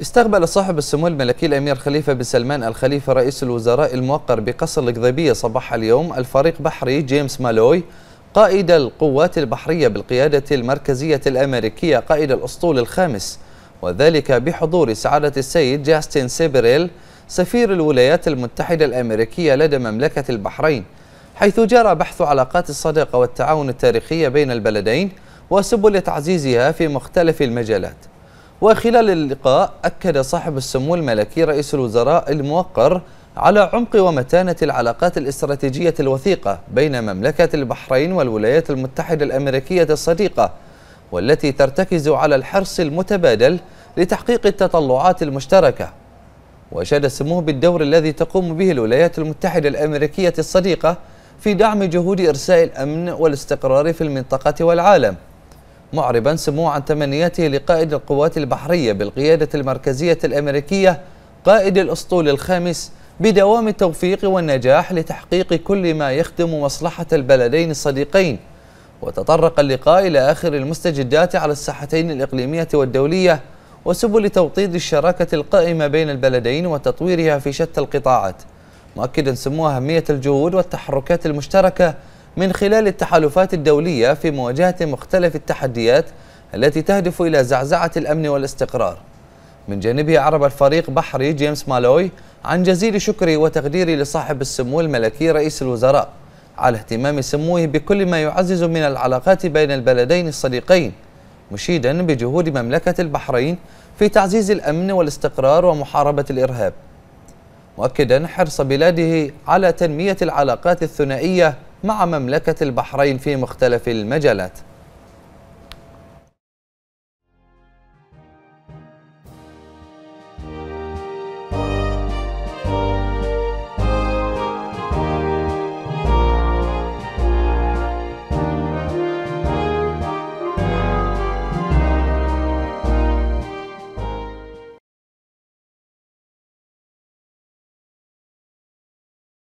استقبل صاحب السمو الملكي الأمير خليفة بن سلمان الخليفة رئيس الوزراء الموقر بقصر القضيبية صباح اليوم الفريق بحري جيمس مالوي قائد القوات البحرية بالقيادة المركزية الأمريكية قائد الأسطول الخامس وذلك بحضور سعادة السيد جاستن سيبريل سفير الولايات المتحدة الأمريكية لدى مملكة البحرين حيث جرى بحث علاقات الصداقة والتعاون التاريخية بين البلدين وسبل تعزيزها في مختلف المجالات وخلال اللقاء أكد صاحب السمو الملكي رئيس الوزراء الموقر على عمق ومتانة العلاقات الاستراتيجية الوثيقة بين مملكة البحرين والولايات المتحدة الأمريكية الصديقة والتي ترتكز على الحرص المتبادل لتحقيق التطلعات المشتركة وأشاد سموه بالدور الذي تقوم به الولايات المتحدة الأمريكية الصديقة في دعم جهود إرساء الأمن والاستقرار في المنطقة والعالم معربا سموه عن تمنياته لقائد القوات البحرية بالقيادة المركزية الأمريكية قائد الأسطول الخامس بدوام التوفيق والنجاح لتحقيق كل ما يخدم مصلحة البلدين الصديقين وتطرق اللقاء إلى آخر المستجدات على الساحتين الإقليمية والدولية وسبل توطيد الشراكة القائمة بين البلدين وتطويرها في شتى القطاعات مؤكدا سمو أهمية الجهود والتحركات المشتركة من خلال التحالفات الدولية في مواجهة مختلف التحديات التي تهدف إلى زعزعة الأمن والاستقرار من جانبه أعرب الفريق بحري جيمس مالوي عن جزيل شكري وتقديري لصاحب السمو الملكي رئيس الوزراء على اهتمام سموه بكل ما يعزز من العلاقات بين البلدين الصديقين مشيدا بجهود مملكة البحرين في تعزيز الأمن والاستقرار ومحاربة الإرهاب مؤكدا حرص بلاده على تنمية العلاقات الثنائية مع مملكة البحرين في مختلف المجالات